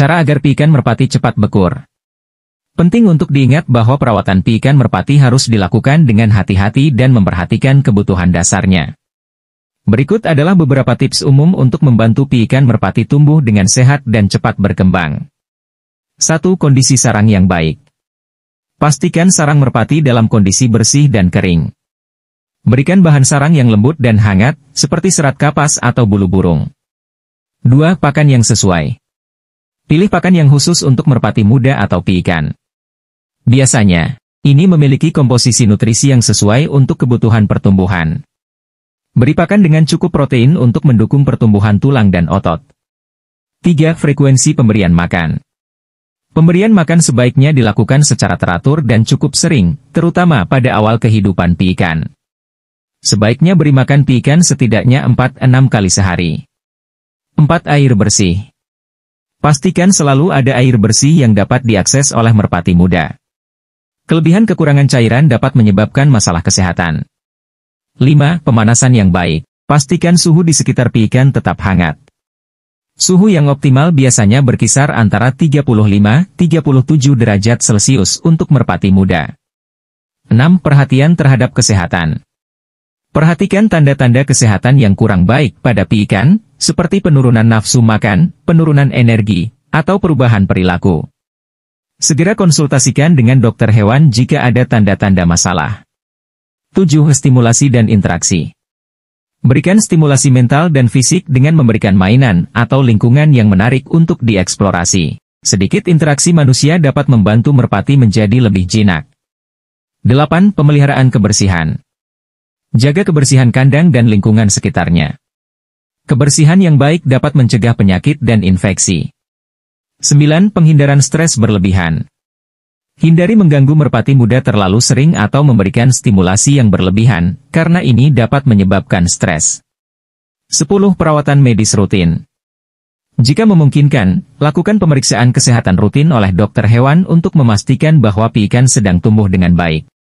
Cara agar pikan merpati cepat bekur. Penting untuk diingat bahwa perawatan pikan merpati harus dilakukan dengan hati-hati dan memperhatikan kebutuhan dasarnya. Berikut adalah beberapa tips umum untuk membantu pikan merpati tumbuh dengan sehat dan cepat berkembang. 1. Kondisi sarang yang baik. Pastikan sarang merpati dalam kondisi bersih dan kering. Berikan bahan sarang yang lembut dan hangat, seperti serat kapas atau bulu burung. 2. Pakan yang sesuai. Pilih pakan yang khusus untuk merpati muda atau piikan. Biasanya, ini memiliki komposisi nutrisi yang sesuai untuk kebutuhan pertumbuhan. Beri pakan dengan cukup protein untuk mendukung pertumbuhan tulang dan otot. 3. Frekuensi pemberian makan Pemberian makan sebaiknya dilakukan secara teratur dan cukup sering, terutama pada awal kehidupan piikan. Sebaiknya beri makan piikan setidaknya 4-6 kali sehari. 4. Air bersih Pastikan selalu ada air bersih yang dapat diakses oleh merpati muda. Kelebihan kekurangan cairan dapat menyebabkan masalah kesehatan. 5. Pemanasan yang baik. Pastikan suhu di sekitar piikan tetap hangat. Suhu yang optimal biasanya berkisar antara 35-37 derajat Celcius untuk merpati muda. 6. Perhatian terhadap kesehatan. Perhatikan tanda-tanda kesehatan yang kurang baik pada pi ikan, seperti penurunan nafsu makan, penurunan energi, atau perubahan perilaku. Segera konsultasikan dengan dokter hewan jika ada tanda-tanda masalah. 7. Stimulasi dan interaksi Berikan stimulasi mental dan fisik dengan memberikan mainan atau lingkungan yang menarik untuk dieksplorasi. Sedikit interaksi manusia dapat membantu merpati menjadi lebih jinak. 8. Pemeliharaan kebersihan Jaga kebersihan kandang dan lingkungan sekitarnya. Kebersihan yang baik dapat mencegah penyakit dan infeksi. 9. Penghindaran stres berlebihan. Hindari mengganggu merpati muda terlalu sering atau memberikan stimulasi yang berlebihan, karena ini dapat menyebabkan stres. 10. Perawatan medis rutin. Jika memungkinkan, lakukan pemeriksaan kesehatan rutin oleh dokter hewan untuk memastikan bahwa ikan sedang tumbuh dengan baik.